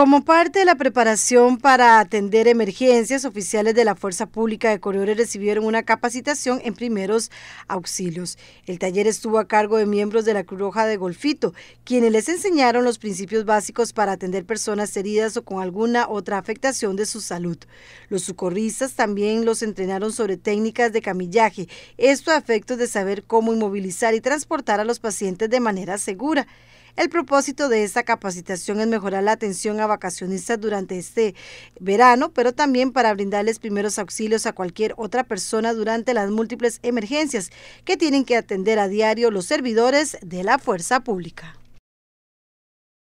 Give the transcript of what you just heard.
Como parte de la preparación para atender emergencias, oficiales de la Fuerza Pública de Corredores recibieron una capacitación en primeros auxilios. El taller estuvo a cargo de miembros de la Cruz Roja de Golfito, quienes les enseñaron los principios básicos para atender personas heridas o con alguna otra afectación de su salud. Los socorristas también los entrenaron sobre técnicas de camillaje, esto a de saber cómo inmovilizar y transportar a los pacientes de manera segura. El propósito de esta capacitación es mejorar la atención a vacacionistas durante este verano, pero también para brindarles primeros auxilios a cualquier otra persona durante las múltiples emergencias que tienen que atender a diario los servidores de la fuerza pública.